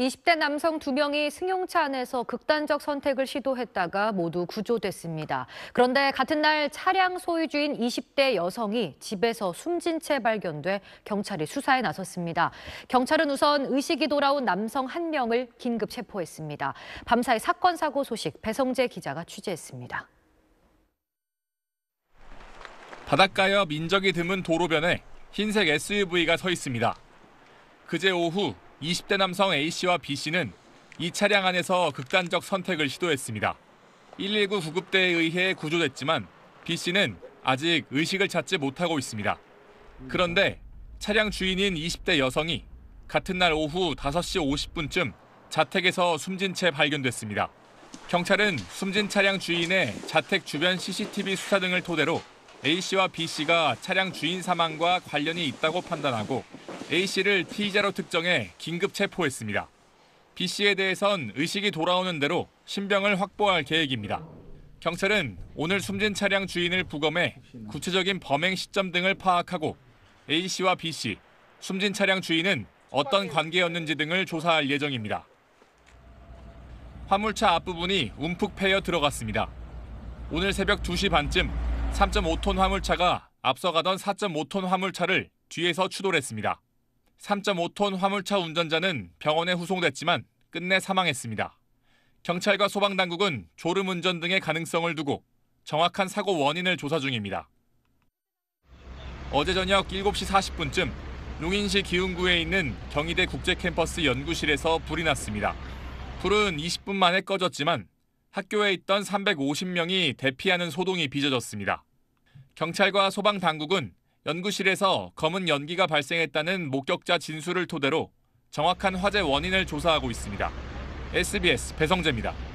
20대 남성 2명이 승용차 안에서 극단적 선택을 시도했다가 모두 구조됐습니다. 그런데 같은 날 차량 소유주인 20대 여성이 집에서 숨진 채 발견돼 경찰이 수사에 나섰습니다. 경찰은 우선 의식이 돌아온 남성 1명을 긴급 체포했습니다. 밤사이 사건 사고 소식 배성재 기자가 취재했습니다. 바닷가 옆 인적이 드문 도로변에 흰색 SUV가 서 있습니다. 그제 오후 20대 남성 A씨와 B씨는 이 차량 안에서 극단적 선택을 시도했습니다. 119 구급대에 의해 구조됐지만 B씨는 아직 의식을 찾지 못하고 있습니다. 그런데 차량 주인인 20대 여성이 같은 날 오후 5시 50분쯤 자택에서 숨진 채 발견됐습니다. 경찰은 숨진 차량 주인의 자택 주변 CCTV 수사 등을 토대로 A씨와 B씨가 차량 주인 사망과 관련이 있다고 판단하고 A씨를 피의자로 특정해 긴급 체포했습니다. B씨에 대해선 의식이 돌아오는 대로 신병을 확보할 계획입니다. 경찰은 오늘 숨진 차량 주인을 부검해 구체적인 범행 시점 등을 파악하고 A씨와 B씨, 숨진 차량 주인은 어떤 관계였는지 등을 조사할 예정입니다. 화물차 앞부분이 움푹 패여 들어갔습니다. 오늘 새벽 2시 반쯤 3.5톤 화물차가 앞서가던 4.5톤 화물차를 뒤에서 추돌했습니다. 3.5톤 화물차 운전자는 병원에 후송됐지만 끝내 사망했습니다. 경찰과 소방당국은 졸음 운전 등의 가능성을 두고 정확한 사고 원인을 조사 중입니다. 어제 저녁 7시 40분쯤 농인시 기흥구에 있는 경희대 국제캠퍼스 연구실에서 불이 났습니다. 불은 20분 만에 꺼졌지만 학교에 있던 350명이 대피하는 소동이 빚어졌습니다. 경찰과 소방당국은 연구실에서 검은 연기가 발생했다는 목격자 진술을 토대로 정확한 화재 원인을 조사하고 있습니다. SBS 배성재입니다.